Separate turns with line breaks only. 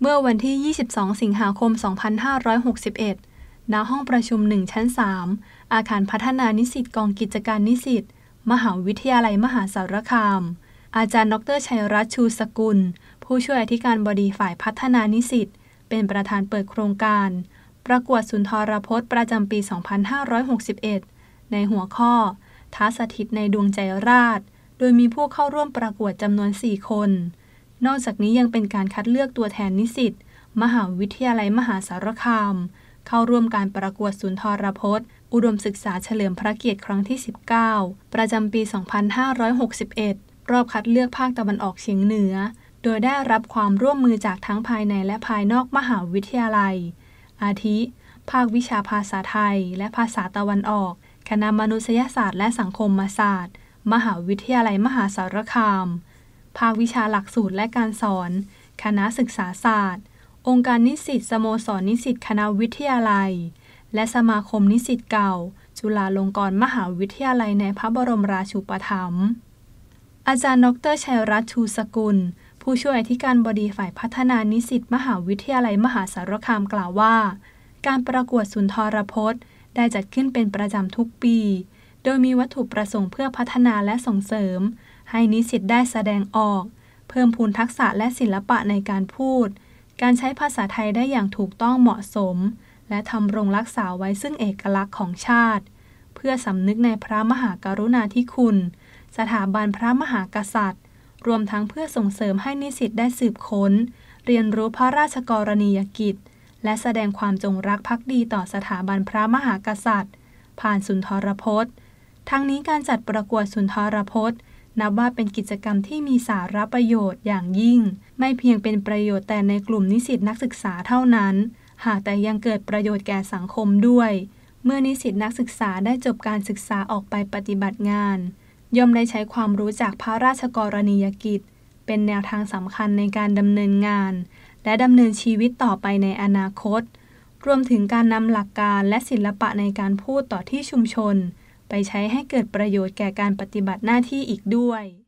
เมื่อวันที่ 22 สิงหาคม 2561 ณ ห้องประชุม 1 ชั้น 3 อาคารพัฒนานิสิตกองกิจการนิสิต มหาวิทยาลัยมหาสารคาม อาจารย์ ดรชัยรัชชูสกุล ผู้ช่วยอธิการบดีฝ่ายพัฒนานิสิต เป็นประธานเปิดโครงการ ประกวดสุนทรพจน์ประจำปี 2561 ในหัวข้อท้าสถิตในดวงใจราชโดยมีผู้เข้าร่วมประกวดจำนวน 4 คนนอกจากนี้ยังเป็นการคัดเลือกตัวแทนนิสิตมหาวิทยาลัยมหาสารคาม เข้าร่วมการประกวดสุนทรพจน์ อุดมศึกษาเฉลิมพระเกียรติครั้งที่ 19 ประจำปี 2561 รอบคัดเลือกภาคตะวันออกเฉียงเหนือ โดยได้รับความร่วมมือจากทั้งภายในและภายนอกมหาวิทยาลัย อาทิ ภาควิชาภาษาไทย และภาษาตะวันออก คณะมนุษยศาสตร์และสังคมศาสตร์ มหาวิทยาลัยมหาสารคามภาควิชาหลักสูตรและการสอน คณะศึกษาศาสตร์ องค์การนิสิตสโมสรนิสิตคณะวิทยาลัย และสมาคมนิสิตเก่า จุฬาลงกรณ์มหาวิทยาลัยในพระบรมราชูปถัมภ์ อาจารย์ดรชัยรัตน์ชูสกุล ผู้ช่วยอธิการบดีฝ่ายพัฒนานิสิตมหาวิทยาลัยมหาสารคามกล่าวว่า การประกวดสุนทรพจน์ ได้จัดขึ้นเป็นประจำทุกปี โดยมีวัตถุประสงค์เพื่อพัฒนาและส่งเสริมให้นิสิตได้แสดงออก เพิ่มพูนทักษะและศิลปะในการพูด การใช้ภาษาไทยได้อย่างถูกต้องเหมาะสม และทำรงรักษาไว้ซึ่งเอกลักษณ์ของชาติ เพื่อสำนึกในพระมหากรุณาธิคุณ สถาบันพระมหากษัตริย์ รวมทั้งเพื่อส่งเสริมให้นิสิตได้สืบค้น เรียนรู้พระราชกรณียกิจ และแสดงความจงรักภักดีต่อสถาบันพระมหากษัตริย์ ผ่านสุนทรพจน์ ทั้งนี้การจัดประกวดสุนทรพจน์นับว่าเป็นกิจกรรมที่มีสาระประโยชน์อย่างยิ่ง ไม่เพียงเป็นประโยชน์แต่ในกลุ่มนิสิตนักศึกษาเท่านั้น หากแต่ยังเกิดประโยชน์แก่สังคมด้วย เมื่อนิสิตนักศึกษาได้จบการศึกษาออกไปปฏิบัติงาน ย่อมได้ใช้ความรู้จากพระราชกรณียกิจ เป็นแนวทางสำคัญในการดำเนินงาน และดำเนินชีวิตต่อไปในอนาคต รวมถึงการนำหลักการและศิลปะในการพูดต่อที่ชุมชนไปใช้ให้เกิดประโยชน์แก่การปฏิบัติหน้าที่อีกด้วย